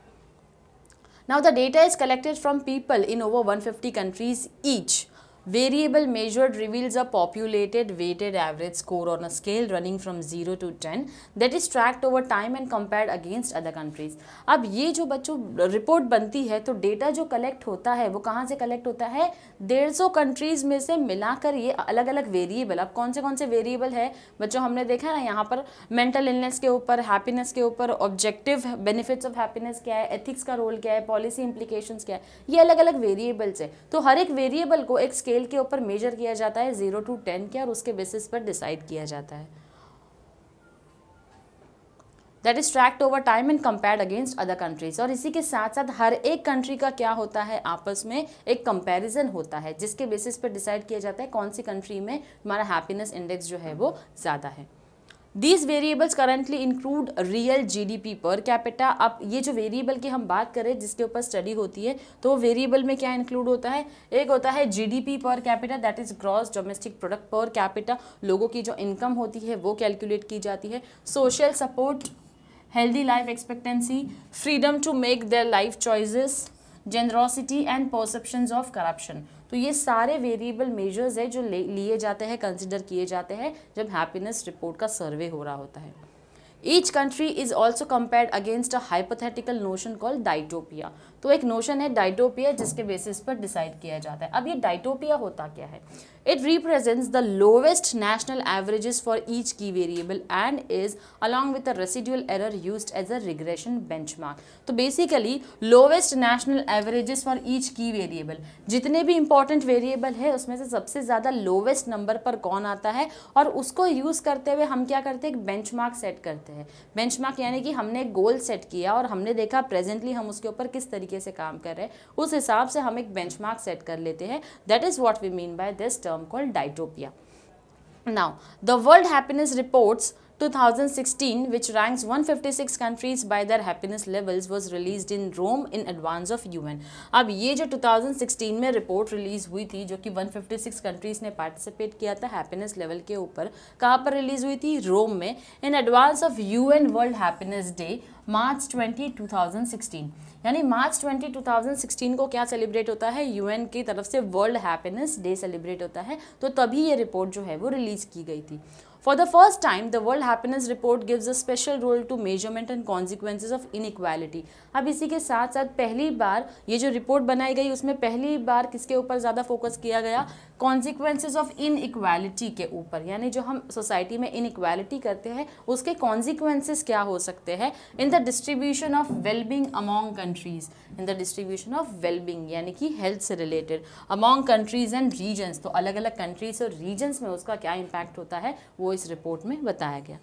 Now the data is collected from people in over 150 countries each. Variable measured reveals a populated weighted average score on a scale running from 0 to 10 that is tracked over time and compared against other countries. अब ये जो बच्चों report बनती है तो data जो collect होता है वो कहाँ से कलेक्ट होता है डेढ़ सौ कंट्रीज़ में से मिलाकर ये अलग अलग वेरिएबल अब कौन से कौन से वेरिएबल है बच्चों हमने देखा ना यहाँ पर मेंटल इलनेस के ऊपर हैप्पीनेस के ऊपर ऑब्जेक्टिव बेनिफिट्स ऑफ हैप्पीनेस क्या है एथिक्स का रोल क्या है पॉलिसी इंप्लीकेशन क्या है ये अलग अलग वेरिएबल्स है तो हर एक वेरिएबल को एक स्केल स्केल के ऊपर मेजर किया जाता है ज़ीरो टू टेन के और उसके बेसिस पर डिसाइड किया जाता है that is tracked over time and compare against other countries और इसी के साथ साथ हर एक कंट्री का क्या होता है आपस में एक कंपेरिजन होता है जिसके बेसिस पर डिसाइड किया जाता है कौन सी कंट्री में हमारा हैप्पीनेस इंडेक्स जो है वो ज़्यादा है these variables currently include real G D P per capita अब ये जो वेरिएबल की हम बात करें जिसके ऊपर स्टडी होती है तो वेरिएबल में क्या इंक्लूड होता है एक होता है G D P per capita that is gross domestic product per capita लोगों की जो इनकम होती है वो कैलकुलेट की जाती है social support healthy life expectancy freedom to make their life choices generosity and perception of corruption तो ये सारे वेरिएबल मेजर्स है जो लिए जाते हैं कंसिडर किए जाते हैं जब हैप्पीनेस रिपोर्ट का सर्वे हो रहा होता है each country is also compare against a hypothetical notion call dystopia तो एक नोशन है डाइटोपिया जिसके बेसिस पर डिसाइड किया जाता है अब ये डाइटोपिया होता क्या है it represents the lowest national averages for each key variable and is along with the error use as a regression benchmark तो basically lowest national averages for each key variable जितने भी इंपॉर्टेंट वेरिएबल है उसमें से सबसे ज़्यादा lowest number पर कौन आता है और उसको यूज़ करते हुए हम क्या करते हैं बेंच मार्क सेट करते हैं मार्क यानी कि हमने गोल सेट किया और हमने देखा प्रेजेंटली हम उसके ऊपर किस तरीके तरीके से काम कर रहे हैं उस हिसाब से हम एक बेंच सेट कर लेते हैं that is what we mean by this term called dystopia now the world happiness reports 2016 which ranks 156 countries by their happiness levels was released in Rome in advance of UN अब ये जो 2016 में report release हुई थी जो कि 156 countries ने participate किया था हैप्पीनेस लेवल के ऊपर कहाँ पर रिलीज़ हुई थी रोम में in advance of UN world happiness day March 20 2016 यानी मार्च 20 2016 को क्या सेलिब्रेट होता है यूएन की तरफ से वर्ल्ड हैप्पीनेस डे सेलिब्रेट होता है तो तभी ये रिपोर्ट जो है वो रिलीज़ की गई थी For the first time, the World Happiness Report gives a special role to measurement and consequences of inequality. अब इसी के साथ साथ पहली बार ये जो रिपोर्ट बनाई गई उसमें पहली बार किसके ऊपर ज़्यादा फोकस किया गया कॉन्सिक्वेंसेज ऑफ इनइक्वालिटी के ऊपर यानी जो हम सोसाइटी में इनइक्वालिटी करते हैं उसके कॉन्सिक्वेंसेज क्या हो सकते हैं in the distribution of wellbeing among countries in the distribution of wellbeing यानी कि हेल्थ से related among countries and regions तो अलग अलग कंट्रीज और रीजन्स में उसका क्या इम्पैक्ट होता है वो इस रिपोर्ट में बताया गया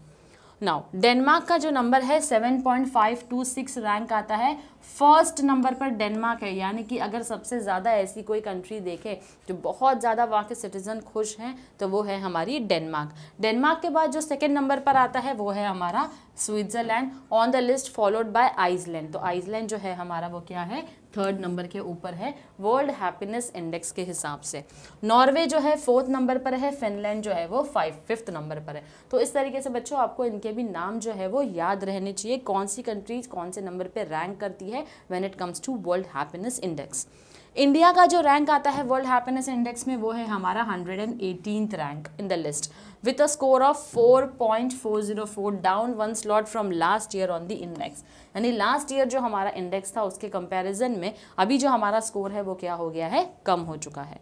नाउ डेनमार्क का जो नंबर है 7.526 रैंक आता है फर्स्ट नंबर पर डेनमार्क है यानी कि अगर सबसे ज़्यादा ऐसी कोई कंट्री देखे जो बहुत ज़्यादा वहाँ के सिटीज़न खुश हैं तो वो है हमारी डेनमार्क डेनमार्क के बाद जो सेकेंड नंबर पर आता है वो है हमारा Switzerland on the list followed by Iceland तो आइसलैंड जो है हमारा वो क्या है थर्ड नंबर के ऊपर है वर्ल्ड हैप्पीनेस इंडेक्स के हिसाब से नॉर्वे जो है फोर्थ नंबर पर है फिनलैंड जो है वो फाइव फिफ्थ नंबर पर है तो इस तरीके से बच्चों आपको इनके भी नाम जो है वो याद रहने चाहिए कौन सी कंट्रीज कौन से नंबर पर रैंक करती है when it comes to world happiness index India का जो रैंक आता है वर्ल्ड हैप्पीनेस इंडेक्स में वो है हमारा hundred and eighteen rank in the list with a score of four point four zero four down one slot from last year on the index यानी last year जो हमारा index था उसके comparison में अभी जो हमारा स्कोर है वो क्या हो गया है कम हो चुका है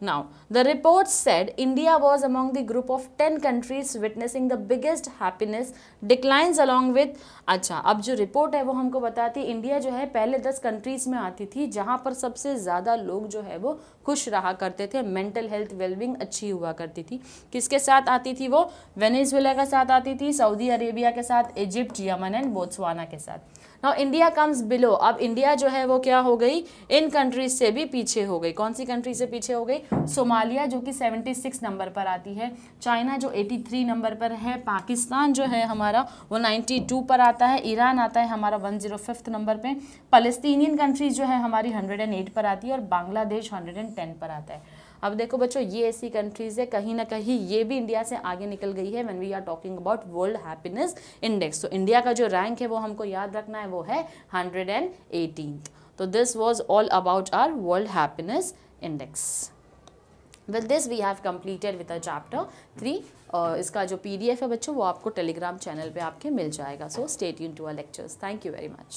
Now, the report said India was among the group of 10 countries witnessing the biggest happiness declines along with अच्छा अब जो रिपोर्ट है वो हमको बताती इंडिया जो है पहले 10 कंट्रीज़ में आती थी जहाँ पर सबसे ज़्यादा लोग जो है वो खुश रहा करते थे मेंटल हेल्थ वेलबिंग अच्छी हुआ करती थी किसके साथ आती थी वो वेनेजुएला के साथ आती थी सऊदी अरेबिया के साथ इजिप्ट यमन एंड बोत्सवाना के साथ नाउ इंडिया कम्स बिलो अब इंडिया जो है वो क्या हो गई इन कंट्रीज से भी पीछे हो गई कौन सी कंट्री से पीछे हो गई सोमालिया जो कि 76 नंबर पर आती है चाइना जो 83 नंबर पर है पाकिस्तान जो है हमारा वो 92 पर आता है ईरान आता है हमारा वन नंबर पर फलस्तीनियन कंट्रीज जो है हमारी हंड्रेड पर आती है और बांग्लादेश हंड्रेड पर आता है अब देखो बच्चों ये ऐसी कंट्रीज़ है कहीं ना कहीं ये भी इंडिया से आगे निकल गई है when we are talking about world happiness index तो इंडिया का जो रैंक है वो हमको याद रखना है वो है हंड्रेड एंड एटीन तो this was all about our world happiness index with this we have completed with a chapter three इसका जो पीडीएफ है बच्चों वो आपको टेलीग्राम चैनल पर आपके मिल जाएगा सो स्टेट यून to our lectures thank you very much